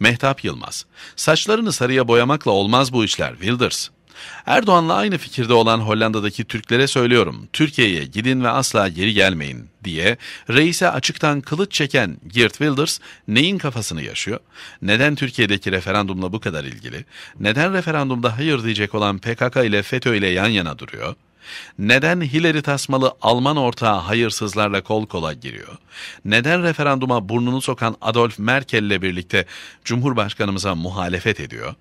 Mehtap Yılmaz. Saçlarını sarıya boyamakla olmaz bu işler Wilders. Erdoğan'la aynı fikirde olan Hollanda'daki Türklere söylüyorum, Türkiye'ye gidin ve asla geri gelmeyin diye reise açıktan kılıç çeken Geert Wilders neyin kafasını yaşıyor? Neden Türkiye'deki referandumla bu kadar ilgili? Neden referandumda hayır diyecek olan PKK ile FETÖ ile yan yana duruyor? Neden Hillary tasmalı Alman ortağı hayırsızlarla kol kola giriyor? Neden referanduma burnunu sokan Adolf Merkel ile birlikte Cumhurbaşkanımıza muhalefet ediyor?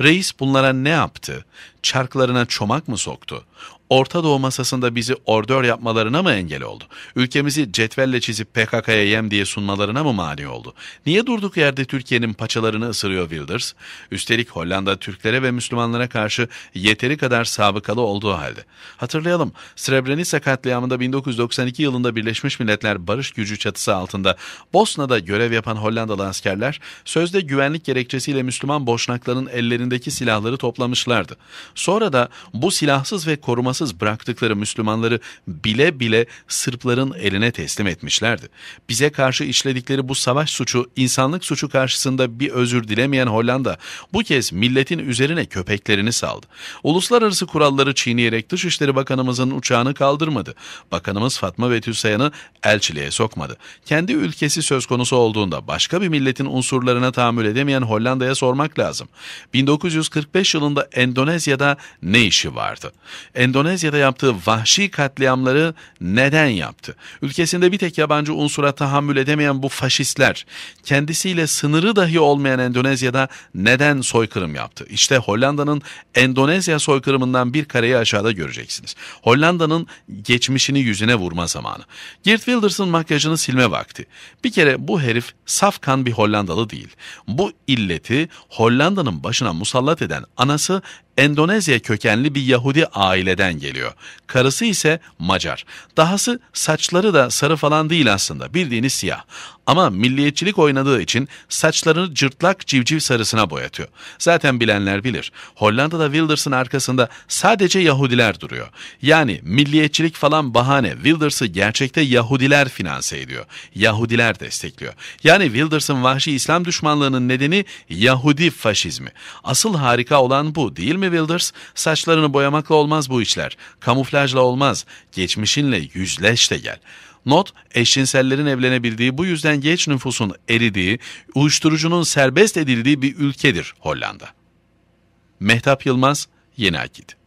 Reis bunlara ne yaptı? Çarklarına çomak mı soktu? Orta Doğu masasında bizi ordör yapmalarına mı engel oldu? Ülkemizi cetvelle çizip PKK'ya yem diye sunmalarına mı mani oldu? Niye durduk yerde Türkiye'nin paçalarını ısırıyor Wilders? Üstelik Hollanda Türklere ve Müslümanlara karşı yeteri kadar sabıkalı olduğu halde. Hatırlayalım, Srebrenica katliamında 1992 yılında Birleşmiş Milletler Barış Gücü çatısı altında Bosna'da görev yapan Hollandalı askerler sözde güvenlik gerekçesiyle Müslüman boşnakların ellerindeki silahları toplamışlardı. Sonra da bu silahsız ve korumasız silahsız bıraktıkları Müslümanları bile bile Sırpların eline teslim etmişlerdi. Bize karşı işledikleri bu savaş suçu, insanlık suçu karşısında bir özür dilemeyen Hollanda bu kez milletin üzerine köpeklerini saldı. Uluslararası kuralları çiğneyerek Dışişleri Bakanımızın uçağını kaldırmadı. Bakanımız Fatma Betülsayan'ı elçiliğe sokmadı. Kendi ülkesi söz konusu olduğunda başka bir milletin unsurlarına tahammül edemeyen Hollanda'ya sormak lazım. 1945 yılında Endonezya'da ne işi vardı? Endonezya Endonezya'da yaptığı vahşi katliamları neden yaptı? Ülkesinde bir tek yabancı unsura tahammül edemeyen bu faşistler kendisiyle sınırı dahi olmayan Endonezya'da neden soykırım yaptı? İşte Hollanda'nın Endonezya soykırımından bir kareyi aşağıda göreceksiniz. Hollanda'nın geçmişini yüzüne vurma zamanı. Gert Wilders'ın makyajını silme vakti. Bir kere bu herif saf kan bir Hollandalı değil. Bu illeti Hollanda'nın başına musallat eden anası Endonezya kökenli bir Yahudi aileden geliyor. Karısı ise Macar. Dahası saçları da sarı falan değil aslında bildiğiniz siyah. Ama milliyetçilik oynadığı için saçlarını cırtlak civciv sarısına boyatıyor. Zaten bilenler bilir. Hollanda'da Wilders'ın arkasında sadece Yahudiler duruyor. Yani milliyetçilik falan bahane Wilders'ı gerçekte Yahudiler finanse ediyor. Yahudiler destekliyor. Yani Wilders'ın vahşi İslam düşmanlığının nedeni Yahudi faşizmi. Asıl harika olan bu değil mi? mi Wilders? Saçlarını boyamakla olmaz bu işler. Kamuflajla olmaz. Geçmişinle yüzleş de gel. Not, eşcinsellerin evlenebildiği bu yüzden geç nüfusun eridiği, uyuşturucunun serbest edildiği bir ülkedir Hollanda. Mehtap Yılmaz, Yeni Akit